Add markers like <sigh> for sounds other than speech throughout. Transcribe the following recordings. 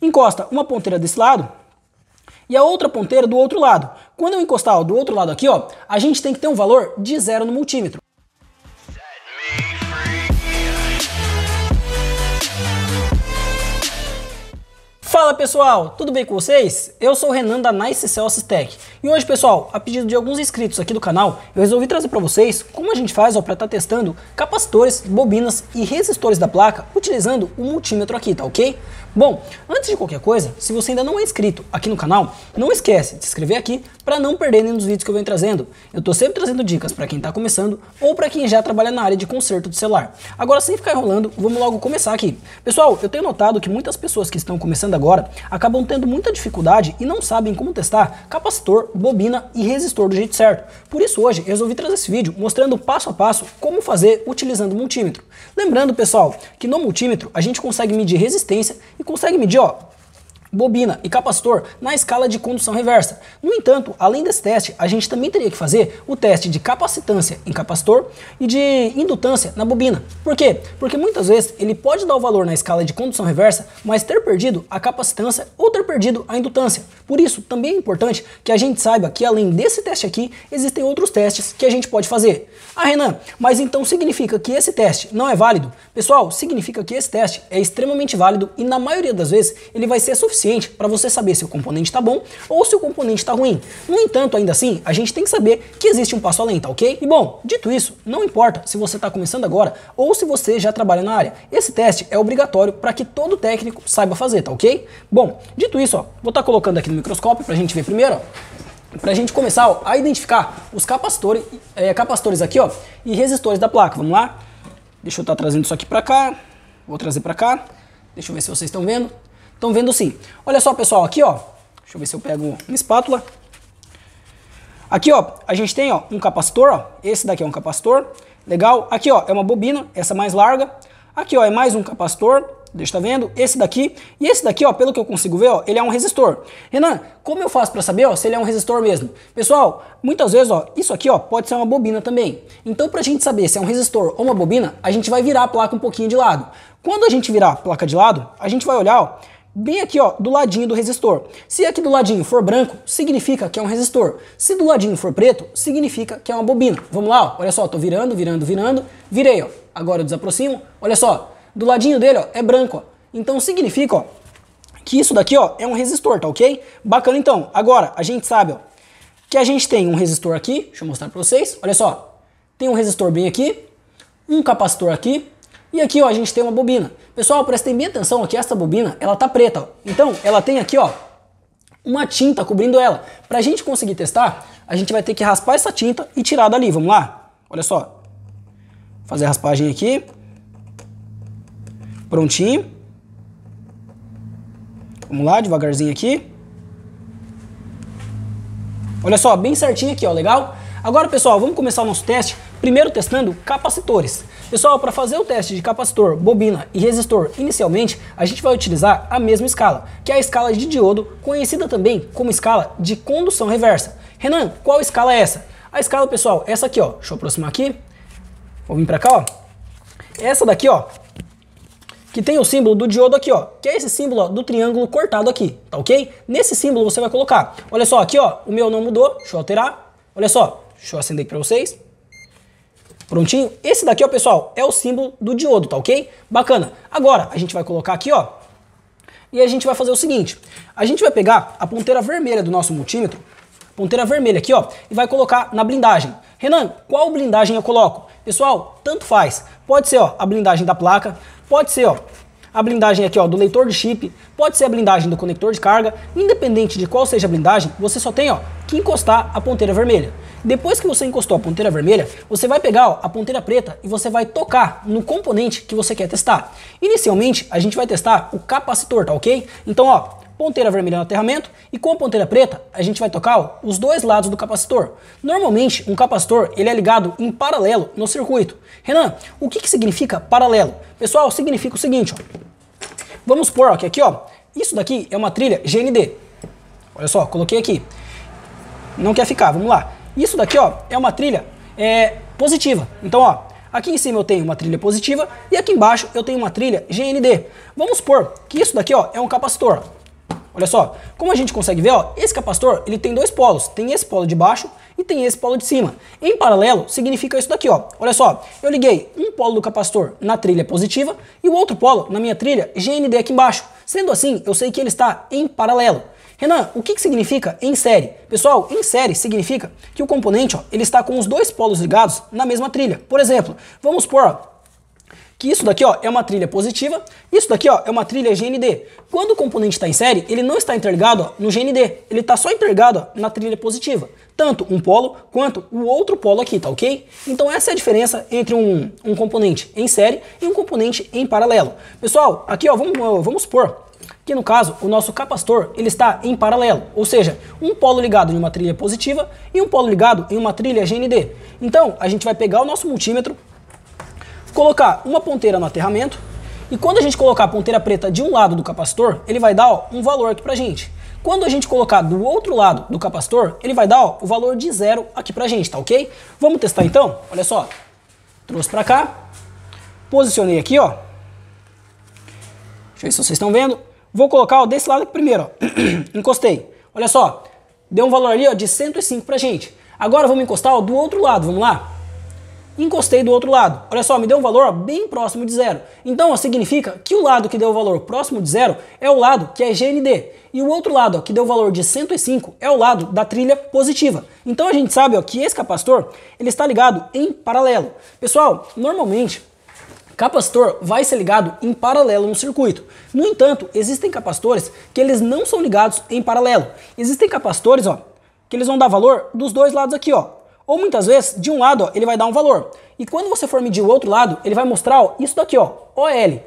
encosta uma ponteira desse lado e a outra ponteira do outro lado. Quando eu encostar ó, do outro lado aqui, ó, a gente tem que ter um valor de zero no multímetro. Fala pessoal, tudo bem com vocês? Eu sou o Renan da Nice Celsius Tech e hoje, pessoal, a pedido de alguns inscritos aqui do canal, eu resolvi trazer para vocês como a gente faz para estar tá testando capacitores, bobinas e resistores da placa utilizando o multímetro aqui, tá ok? Bom, antes de qualquer coisa, se você ainda não é inscrito aqui no canal, não esquece de se inscrever aqui para não perder nenhum dos vídeos que eu venho trazendo. Eu estou sempre trazendo dicas para quem está começando ou para quem já trabalha na área de conserto de celular. Agora, sem ficar enrolando, vamos logo começar aqui. Pessoal, eu tenho notado que muitas pessoas que estão começando agora acabam tendo muita dificuldade e não sabem como testar capacitor bobina e resistor do jeito certo. Por isso hoje resolvi trazer esse vídeo mostrando passo a passo como fazer utilizando o multímetro. Lembrando pessoal que no multímetro a gente consegue medir resistência e consegue medir ó, bobina e capacitor na escala de condução reversa. No entanto, além desse teste, a gente também teria que fazer o teste de capacitância em capacitor e de indutância na bobina. Por quê? Porque muitas vezes ele pode dar o valor na escala de condução reversa, mas ter perdido a capacitância ou ter perdido a indutância. Por isso, também é importante que a gente saiba que além desse teste aqui, existem outros testes que a gente pode fazer. Ah, Renan, mas então significa que esse teste não é válido? Pessoal, significa que esse teste é extremamente válido e na maioria das vezes ele vai ser suficiente suficiente para você saber se o componente está bom ou se o componente está ruim. No entanto, ainda assim, a gente tem que saber que existe um passo além, tá ok? E bom, dito isso, não importa se você está começando agora ou se você já trabalha na área. Esse teste é obrigatório para que todo técnico saiba fazer, tá ok? Bom, dito isso, ó, vou estar tá colocando aqui no microscópio para a gente ver primeiro. Ó para a gente começar ó, a identificar os capacitores, é, capacitores aqui ó, e resistores da placa. Vamos lá? Deixa eu estar tá trazendo isso aqui para cá, vou trazer para cá. Deixa eu ver se vocês estão vendo. Estão vendo sim. Olha só, pessoal, aqui, ó. Deixa eu ver se eu pego uma espátula. Aqui, ó, a gente tem, ó, um capacitor, ó. Esse daqui é um capacitor. Legal. Aqui, ó, é uma bobina, essa mais larga. Aqui, ó, é mais um capacitor. Deixa tá vendo? Esse daqui. E esse daqui, ó, pelo que eu consigo ver, ó, ele é um resistor. Renan, como eu faço para saber, ó, se ele é um resistor mesmo? Pessoal, muitas vezes, ó, isso aqui, ó, pode ser uma bobina também. Então, pra gente saber se é um resistor ou uma bobina, a gente vai virar a placa um pouquinho de lado. Quando a gente virar a placa de lado, a gente vai olhar, ó, bem aqui ó, do ladinho do resistor. Se aqui do ladinho for branco, significa que é um resistor. Se do ladinho for preto, significa que é uma bobina. Vamos lá, ó. olha só, tô virando, virando, virando, virei, ó. agora eu desaproximo, olha só, do ladinho dele ó, é branco. Ó. Então significa ó, que isso daqui ó, é um resistor, tá ok? Bacana então, agora a gente sabe ó, que a gente tem um resistor aqui, deixa eu mostrar para vocês, olha só, tem um resistor bem aqui, um capacitor aqui, e aqui ó, a gente tem uma bobina. Pessoal, prestem bem atenção aqui, esta bobina, ela tá preta, ó. Então, ela tem aqui, ó, uma tinta cobrindo ela. Para a gente conseguir testar, a gente vai ter que raspar essa tinta e tirar dali, vamos lá? Olha só. Fazer a raspagem aqui. Prontinho. Vamos lá, devagarzinho aqui. Olha só, bem certinho aqui, ó, legal? Agora, pessoal, vamos começar o nosso teste Primeiro testando capacitores. Pessoal, para fazer o teste de capacitor, bobina e resistor inicialmente, a gente vai utilizar a mesma escala, que é a escala de diodo, conhecida também como escala de condução reversa. Renan, qual escala é essa? A escala, pessoal, é essa aqui, ó. Deixa eu aproximar aqui. Vou vir para cá, ó. Essa daqui, ó, que tem o símbolo do diodo aqui, ó, que é esse símbolo ó, do triângulo cortado aqui, tá ok? Nesse símbolo você vai colocar, olha só, aqui ó, o meu não mudou, deixa eu alterar, olha só, deixa eu acender aqui para vocês, Prontinho? Esse daqui, ó, pessoal, é o símbolo do diodo, tá ok? Bacana. Agora, a gente vai colocar aqui, ó, e a gente vai fazer o seguinte. A gente vai pegar a ponteira vermelha do nosso multímetro, ponteira vermelha aqui, ó, e vai colocar na blindagem. Renan, qual blindagem eu coloco? Pessoal, tanto faz. Pode ser, ó, a blindagem da placa, pode ser, ó, a blindagem aqui ó, do leitor de chip, pode ser a blindagem do conector de carga, independente de qual seja a blindagem, você só tem ó, que encostar a ponteira vermelha. Depois que você encostou a ponteira vermelha, você vai pegar ó, a ponteira preta e você vai tocar no componente que você quer testar. Inicialmente, a gente vai testar o capacitor, tá ok? Então, ó, ponteira vermelha no aterramento e com a ponteira preta a gente vai tocar ó, os dois lados do capacitor. Normalmente um capacitor ele é ligado em paralelo no circuito. Renan, o que, que significa paralelo? Pessoal, significa o seguinte, ó. vamos supor ó, que aqui, ó, isso daqui é uma trilha GND. Olha só, coloquei aqui. Não quer ficar, vamos lá. Isso daqui, ó, é uma trilha é, positiva. Então, ó, aqui em cima eu tenho uma trilha positiva e aqui embaixo eu tenho uma trilha GND. Vamos supor que isso daqui, ó, é um capacitor. Olha só, como a gente consegue ver, ó, esse capacitor ele tem dois polos, tem esse polo de baixo e tem esse polo de cima. Em paralelo, significa isso daqui, ó. Olha só, eu liguei um polo do capacitor na trilha positiva e o outro polo na minha trilha GND aqui embaixo. Sendo assim, eu sei que ele está em paralelo. Renan, o que, que significa em série? Pessoal, em série significa que o componente ó, ele está com os dois polos ligados na mesma trilha. Por exemplo, vamos supor ó, que isso daqui ó, é uma trilha positiva, isso daqui ó, é uma trilha GND. Quando o componente está em série, ele não está interligado ó, no GND, ele está só interligado ó, na trilha positiva. Tanto um polo quanto o outro polo aqui, tá ok? Então essa é a diferença entre um, um componente em série e um componente em paralelo. Pessoal, aqui ó, vamos, vamos supor que no caso o nosso capacitor ele está em paralelo, ou seja, um polo ligado em uma trilha positiva e um polo ligado em uma trilha GND. Então a gente vai pegar o nosso multímetro, colocar uma ponteira no aterramento e quando a gente colocar a ponteira preta de um lado do capacitor, ele vai dar ó, um valor aqui pra gente. Quando a gente colocar do outro lado do capacitor, ele vai dar ó, o valor de zero aqui pra gente, tá ok? Vamos testar então? Olha só, trouxe pra cá, posicionei aqui, ó. Deixa eu ver se vocês estão vendo. Vou colocar ó, desse lado aqui primeiro, ó. <clears throat> encostei. Olha só, deu um valor ali ó, de 105 para gente. Agora vamos encostar ó, do outro lado, vamos lá? Encostei do outro lado. Olha só, me deu um valor ó, bem próximo de zero. Então ó, significa que o lado que deu o valor próximo de zero é o lado que é GND. E o outro lado ó, que deu o valor de 105 é o lado da trilha positiva. Então a gente sabe ó, que esse capacitor ele está ligado em paralelo. Pessoal, normalmente Capacitor vai ser ligado em paralelo no circuito. No entanto, existem capacitores que eles não são ligados em paralelo. Existem capacitores, ó, que eles vão dar valor dos dois lados aqui, ó. Ou muitas vezes, de um lado, ó, ele vai dar um valor. E quando você for medir o outro lado, ele vai mostrar ó, isso daqui, ó, OL.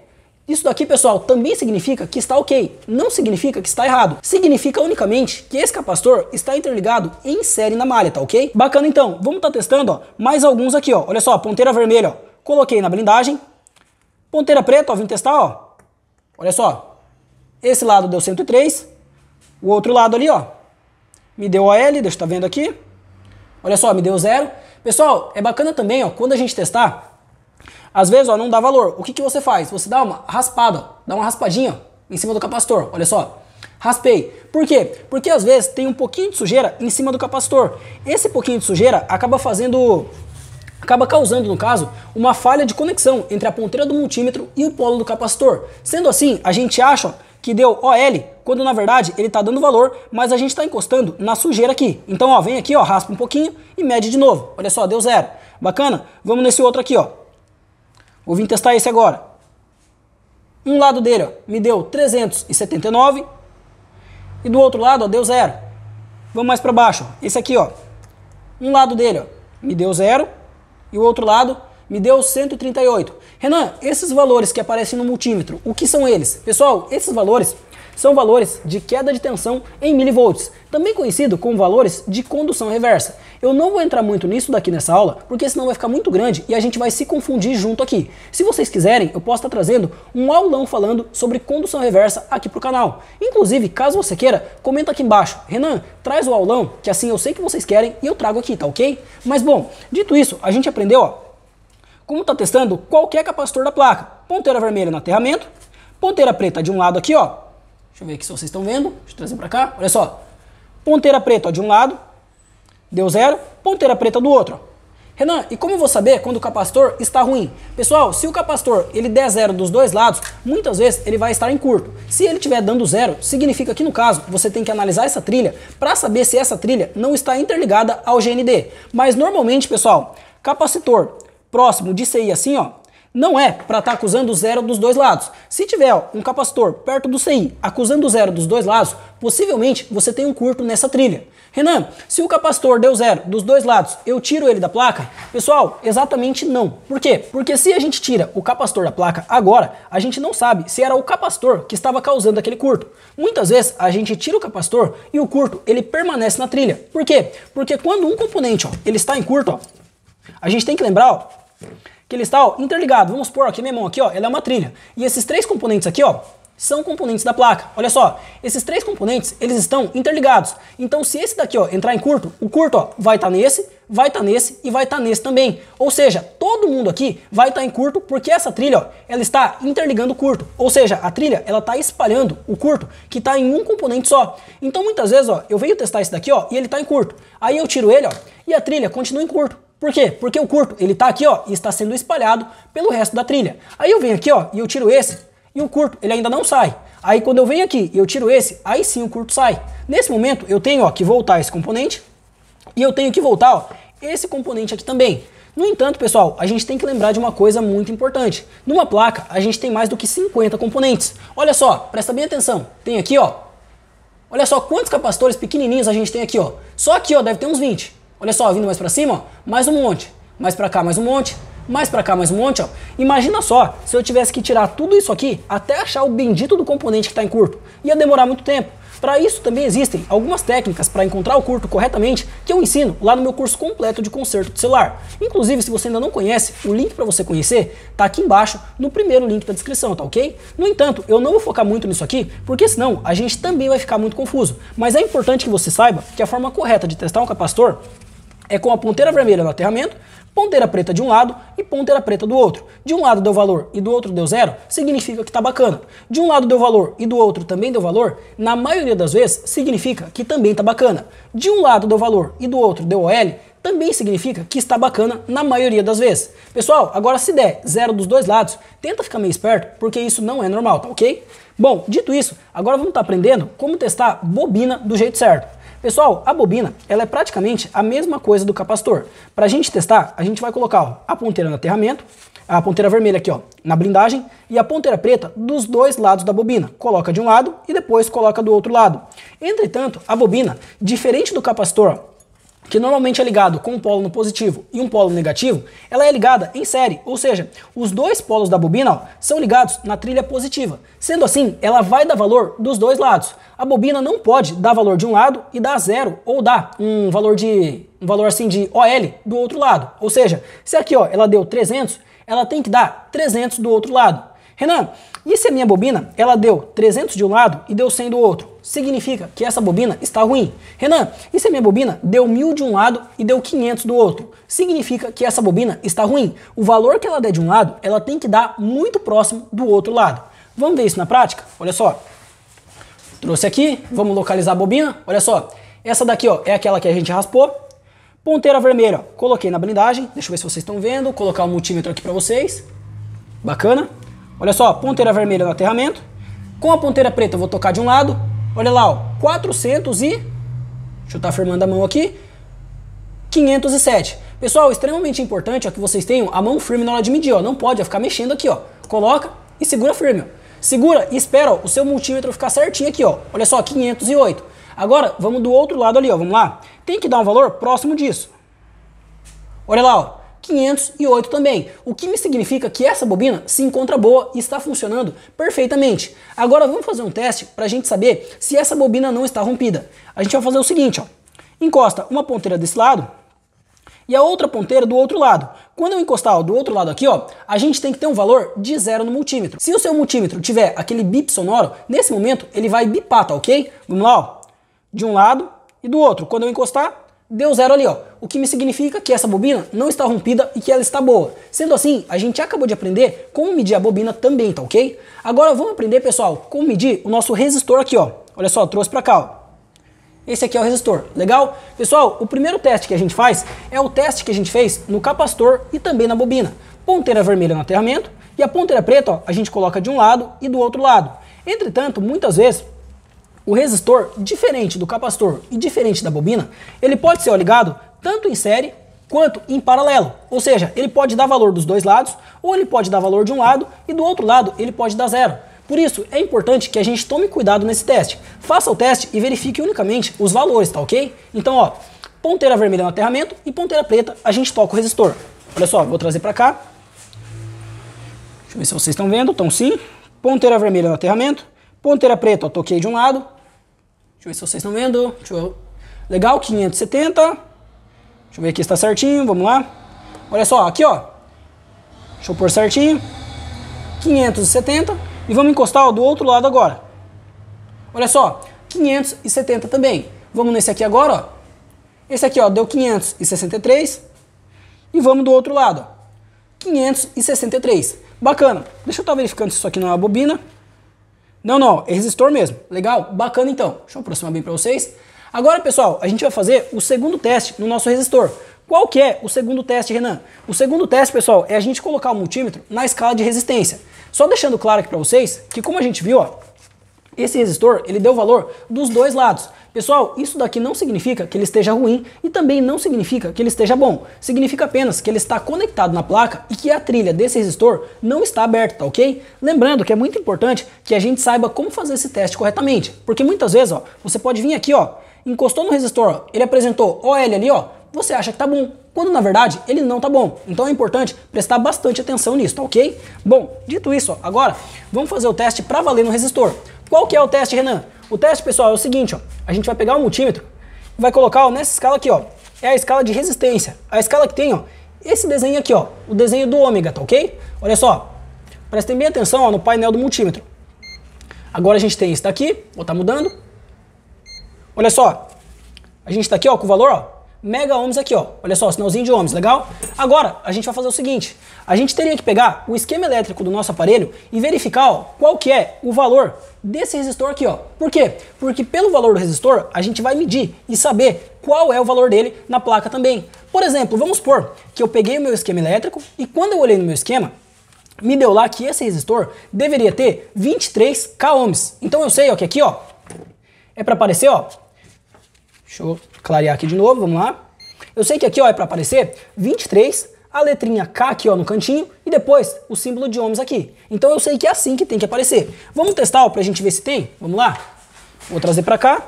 Isso daqui, pessoal, também significa que está ok, não significa que está errado. Significa unicamente que esse capacitor está interligado em série na malha, tá ok? Bacana então, vamos estar tá testando ó, mais alguns aqui, ó. olha só, ponteira vermelha, ó. coloquei na blindagem, Ponteira preta, ó, vim testar, ó. Olha só. Esse lado deu 103. O outro lado ali, ó. Me deu OL, deixa eu estar tá vendo aqui. Olha só, me deu zero. Pessoal, é bacana também, ó, quando a gente testar, às vezes, ó, não dá valor. O que, que você faz? Você dá uma raspada, ó, dá uma raspadinha ó, em cima do capacitor. Olha só. Raspei. Por quê? Porque às vezes tem um pouquinho de sujeira em cima do capacitor. Esse pouquinho de sujeira acaba fazendo acaba causando, no caso, uma falha de conexão entre a ponteira do multímetro e o polo do capacitor. Sendo assim, a gente acha que deu OL, quando na verdade ele está dando valor, mas a gente está encostando na sujeira aqui. Então, ó, vem aqui, ó, raspa um pouquinho e mede de novo. Olha só, deu zero. Bacana? Vamos nesse outro aqui, ó. Vou vir testar esse agora. Um lado dele, ó, me deu 379 e do outro lado, ó, deu zero. Vamos mais para baixo. Esse aqui, ó. Um lado dele, ó, me deu zero e o outro lado me deu 138. Renan, esses valores que aparecem no multímetro, o que são eles? Pessoal, esses valores são valores de queda de tensão em milivolts, também conhecido como valores de condução reversa. Eu não vou entrar muito nisso daqui nessa aula, porque senão vai ficar muito grande e a gente vai se confundir junto aqui. Se vocês quiserem, eu posso estar trazendo um aulão falando sobre condução reversa aqui pro canal. Inclusive, caso você queira, comenta aqui embaixo. Renan, traz o aulão, que assim eu sei que vocês querem e eu trago aqui, tá ok? Mas bom, dito isso, a gente aprendeu ó, como está testando qualquer capacitor da placa. Ponteira vermelha no aterramento, ponteira preta de um lado aqui, ó, Deixa eu ver aqui se vocês estão vendo. Deixa eu trazer para cá. Olha só. Ponteira preta ó, de um lado, deu zero. Ponteira preta do outro. Renan, e como eu vou saber quando o capacitor está ruim? Pessoal, se o capacitor ele der zero dos dois lados, muitas vezes ele vai estar em curto. Se ele estiver dando zero, significa que no caso você tem que analisar essa trilha para saber se essa trilha não está interligada ao GND. Mas normalmente, pessoal, capacitor próximo de CI assim, ó, não é para estar tá acusando zero dos dois lados. Se tiver ó, um capacitor perto do CI acusando zero dos dois lados, possivelmente você tem um curto nessa trilha. Renan, se o capacitor deu zero dos dois lados, eu tiro ele da placa? Pessoal, exatamente não. Por quê? Porque se a gente tira o capacitor da placa agora, a gente não sabe se era o capacitor que estava causando aquele curto. Muitas vezes a gente tira o capacitor e o curto ele permanece na trilha. Por quê? Porque quando um componente ó, ele está em curto, ó, a gente tem que lembrar ó, que ele está ó, interligado. Vamos supor aqui que minha mão aqui ó, ela é uma trilha. E esses três componentes aqui ó, são componentes da placa. Olha só, esses três componentes eles estão interligados. Então se esse daqui ó, entrar em curto, o curto ó, vai estar tá nesse, vai estar tá nesse e vai estar tá nesse também. Ou seja, todo mundo aqui vai estar tá em curto porque essa trilha ó, ela está interligando o curto. Ou seja, a trilha ela está espalhando o curto que está em um componente só. Então muitas vezes ó, eu venho testar esse daqui ó, e ele está em curto. Aí eu tiro ele ó, e a trilha continua em curto. Por quê? Porque o curto, ele está aqui, ó, e está sendo espalhado pelo resto da trilha. Aí eu venho aqui, ó, e eu tiro esse, e o curto, ele ainda não sai. Aí quando eu venho aqui e eu tiro esse, aí sim o curto sai. Nesse momento, eu tenho, ó, que voltar esse componente, e eu tenho que voltar, ó, esse componente aqui também. No entanto, pessoal, a gente tem que lembrar de uma coisa muito importante. Numa placa, a gente tem mais do que 50 componentes. Olha só, presta bem atenção. Tem aqui, ó. Olha só quantos capacitores pequenininhos a gente tem aqui, ó. Só aqui, ó, deve ter uns 20. Olha só, vindo mais para cima, ó, mais um monte. Mais para cá, mais um monte. Mais para cá, mais um monte. Ó. Imagina só, se eu tivesse que tirar tudo isso aqui até achar o bendito do componente que está em curto. Ia demorar muito tempo. Para isso também existem algumas técnicas para encontrar o curto corretamente que eu ensino lá no meu curso completo de conserto de celular. Inclusive, se você ainda não conhece, o link para você conhecer está aqui embaixo no primeiro link da descrição, tá ok? No entanto, eu não vou focar muito nisso aqui, porque senão a gente também vai ficar muito confuso. Mas é importante que você saiba que a forma correta de testar um capacitor é com a ponteira vermelha no aterramento, ponteira preta de um lado e ponteira preta do outro. De um lado deu valor e do outro deu zero, significa que está bacana. De um lado deu valor e do outro também deu valor, na maioria das vezes significa que também está bacana. De um lado deu valor e do outro deu OL, também significa que está bacana na maioria das vezes. Pessoal, agora se der zero dos dois lados, tenta ficar meio esperto, porque isso não é normal, tá ok? Bom, dito isso, agora vamos estar tá aprendendo como testar bobina do jeito certo. Pessoal, a bobina ela é praticamente a mesma coisa do capacitor. Para a gente testar, a gente vai colocar ó, a ponteira no aterramento, a ponteira vermelha aqui ó, na blindagem e a ponteira preta dos dois lados da bobina. Coloca de um lado e depois coloca do outro lado. Entretanto, a bobina, diferente do capacitor, ó, que normalmente é ligado com um polo no positivo e um polo negativo, ela é ligada em série, ou seja, os dois polos da bobina ó, são ligados na trilha positiva. Sendo assim, ela vai dar valor dos dois lados. A bobina não pode dar valor de um lado e dar zero ou dar um valor de um valor assim de OL do outro lado. Ou seja, se aqui ó, ela deu 300, ela tem que dar 300 do outro lado. Renan, e se a minha bobina ela deu 300 de um lado e deu 100 do outro? significa que essa bobina está ruim. Renan, e se a minha bobina deu mil de um lado e deu 500 do outro? Significa que essa bobina está ruim. O valor que ela der de um lado, ela tem que dar muito próximo do outro lado. Vamos ver isso na prática? Olha só. Trouxe aqui, vamos localizar a bobina. Olha só, essa daqui ó, é aquela que a gente raspou. Ponteira vermelha, ó, coloquei na blindagem. Deixa eu ver se vocês estão vendo. Vou colocar o um multímetro aqui para vocês. Bacana. Olha só, ponteira vermelha no aterramento. Com a ponteira preta eu vou tocar de um lado, Olha lá, ó, 400 e... Deixa eu estar tá firmando a mão aqui. 507. Pessoal, extremamente importante ó, é que vocês tenham a mão firme na hora de medir. Ó. Não pode ó, ficar mexendo aqui. ó. Coloca e segura firme. Ó. Segura e espera ó, o seu multímetro ficar certinho aqui. ó. Olha só, 508. Agora, vamos do outro lado ali. ó. Vamos lá. Tem que dar um valor próximo disso. Olha lá, ó. 508 também. O que me significa que essa bobina se encontra boa e está funcionando perfeitamente. Agora vamos fazer um teste para a gente saber se essa bobina não está rompida. A gente vai fazer o seguinte, ó. encosta uma ponteira desse lado e a outra ponteira do outro lado. Quando eu encostar ó, do outro lado aqui, ó, a gente tem que ter um valor de zero no multímetro. Se o seu multímetro tiver aquele bip sonoro, nesse momento ele vai bipar, tá ok? Vamos lá, ó. de um lado e do outro. Quando eu encostar, deu zero ali, ó. O que me significa que essa bobina não está rompida e que ela está boa. Sendo assim, a gente acabou de aprender como medir a bobina também, tá ok? Agora vamos aprender, pessoal, como medir o nosso resistor aqui, ó. Olha só, trouxe para cá, ó. Esse aqui é o resistor, legal? Pessoal, o primeiro teste que a gente faz é o teste que a gente fez no capacitor e também na bobina. Ponteira vermelha no aterramento e a ponteira preta ó, a gente coloca de um lado e do outro lado. Entretanto, muitas vezes o resistor, diferente do capacitor e diferente da bobina, ele pode ser ligado tanto em série quanto em paralelo. Ou seja, ele pode dar valor dos dois lados, ou ele pode dar valor de um lado e do outro lado ele pode dar zero. Por isso, é importante que a gente tome cuidado nesse teste. Faça o teste e verifique unicamente os valores, tá ok? Então, ó, ponteira vermelha no aterramento e ponteira preta a gente toca o resistor. Olha só, vou trazer para cá. Deixa eu ver se vocês estão vendo, estão sim. Ponteira vermelha no aterramento, ponteira preta, eu toquei de um lado, Deixa eu ver se vocês estão vendo. Legal, 570. Deixa eu ver aqui se está certinho, vamos lá. Olha só, aqui ó. Deixa eu pôr certinho. 570. E vamos encostar ó, do outro lado agora. Olha só, 570 também. Vamos nesse aqui agora, ó. Esse aqui, ó, deu 563. E vamos do outro lado, ó. 563. Bacana. Deixa eu estar tá verificando se isso aqui não é uma bobina. Não, não, é resistor mesmo. Legal? Bacana então. Deixa eu aproximar bem para vocês. Agora, pessoal, a gente vai fazer o segundo teste no nosso resistor. Qual que é o segundo teste, Renan? O segundo teste, pessoal, é a gente colocar o multímetro na escala de resistência. Só deixando claro aqui para vocês que como a gente viu, ó, esse resistor, ele deu valor dos dois lados. Pessoal, isso daqui não significa que ele esteja ruim e também não significa que ele esteja bom. Significa apenas que ele está conectado na placa e que a trilha desse resistor não está aberta, tá ok? Lembrando que é muito importante que a gente saiba como fazer esse teste corretamente, porque muitas vezes, ó, você pode vir aqui, ó, encostou no resistor, ó, ele apresentou OL ali, ó, você acha que tá bom, quando na verdade ele não tá bom. Então é importante prestar bastante atenção nisso, tá ok? Bom, dito isso, ó, agora vamos fazer o teste para valer no resistor. Qual que é o teste, Renan? O teste, pessoal, é o seguinte, ó. A gente vai pegar o multímetro e vai colocar ó, nessa escala aqui, ó. É a escala de resistência. A escala que tem, ó, esse desenho aqui, ó. O desenho do ômega, tá ok? Olha só. Prestem bem atenção ó, no painel do multímetro. Agora a gente tem isso daqui, vou estar tá mudando. Olha só. A gente está aqui, ó, com o valor, ó, mega ohms aqui, ó. Olha só, sinalzinho de ohms, legal? Agora, a gente vai fazer o seguinte. A gente teria que pegar o esquema elétrico do nosso aparelho e verificar ó, qual que é o valor desse resistor aqui, ó. Por quê? Porque pelo valor do resistor, a gente vai medir e saber qual é o valor dele na placa também. Por exemplo, vamos supor que eu peguei o meu esquema elétrico e quando eu olhei no meu esquema, me deu lá que esse resistor deveria ter 23 k ohms. Então eu sei ó, que aqui ó, é para aparecer ó, Deixa eu clarear aqui de novo, vamos lá. Eu sei que aqui ó, é para aparecer 23, a letrinha K aqui ó, no cantinho e depois o símbolo de ohms aqui. Então eu sei que é assim que tem que aparecer. Vamos testar para a gente ver se tem? Vamos lá? Vou trazer para cá.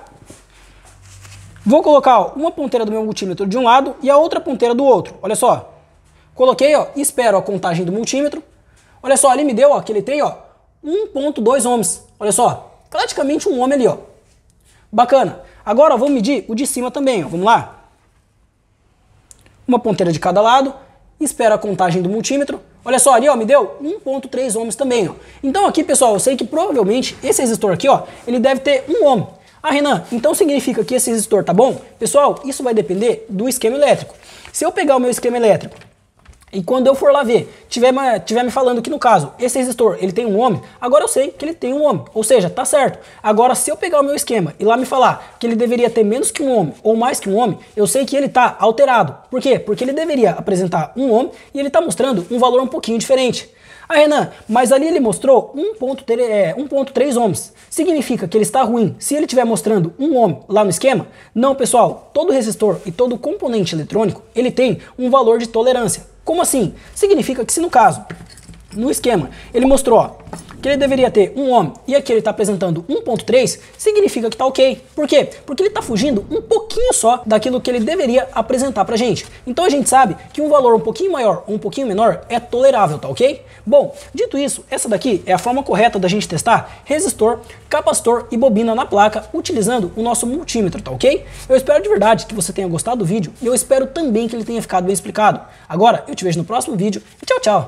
Vou colocar ó, uma ponteira do meu multímetro de um lado e a outra ponteira do outro. Olha só. Coloquei ó, e espero a contagem do multímetro. Olha só, ali me deu ó, que ele tem ó, 1.2 ohms. Olha só, praticamente um ohm ali. ó. Bacana. Agora ó, vamos medir o de cima também, ó, vamos lá? Uma ponteira de cada lado, espera a contagem do multímetro. Olha só, ali ó, me deu 1.3 ohms também. Ó. Então aqui, pessoal, eu sei que provavelmente esse resistor aqui, ó, ele deve ter 1 ohm. Ah, Renan, então significa que esse resistor tá bom? Pessoal, isso vai depender do esquema elétrico. Se eu pegar o meu esquema elétrico e quando eu for lá ver, tiver, tiver me falando que no caso, esse resistor, ele tem um ohm, agora eu sei que ele tem um ohm, ou seja, tá certo. Agora se eu pegar o meu esquema e lá me falar que ele deveria ter menos que um ohm ou mais que um ohm, eu sei que ele tá alterado. Por quê? Porque ele deveria apresentar um ohm e ele tá mostrando um valor um pouquinho diferente. Ah, Renan, mas ali ele mostrou 1.3 é, ohms. Significa que ele está ruim. Se ele estiver mostrando 1 ohm lá no esquema, não, pessoal, todo resistor e todo componente eletrônico, ele tem um valor de tolerância. Como assim? Significa que se no caso no esquema, ele mostrou ó, que ele deveria ter um ohm e aqui ele está apresentando 1.3, significa que está ok. Por quê? Porque ele está fugindo um pouquinho só daquilo que ele deveria apresentar para a gente. Então a gente sabe que um valor um pouquinho maior ou um pouquinho menor é tolerável, tá ok? Bom, dito isso, essa daqui é a forma correta da gente testar resistor, capacitor e bobina na placa utilizando o nosso multímetro, tá ok? Eu espero de verdade que você tenha gostado do vídeo e eu espero também que ele tenha ficado bem explicado. Agora, eu te vejo no próximo vídeo e tchau, tchau!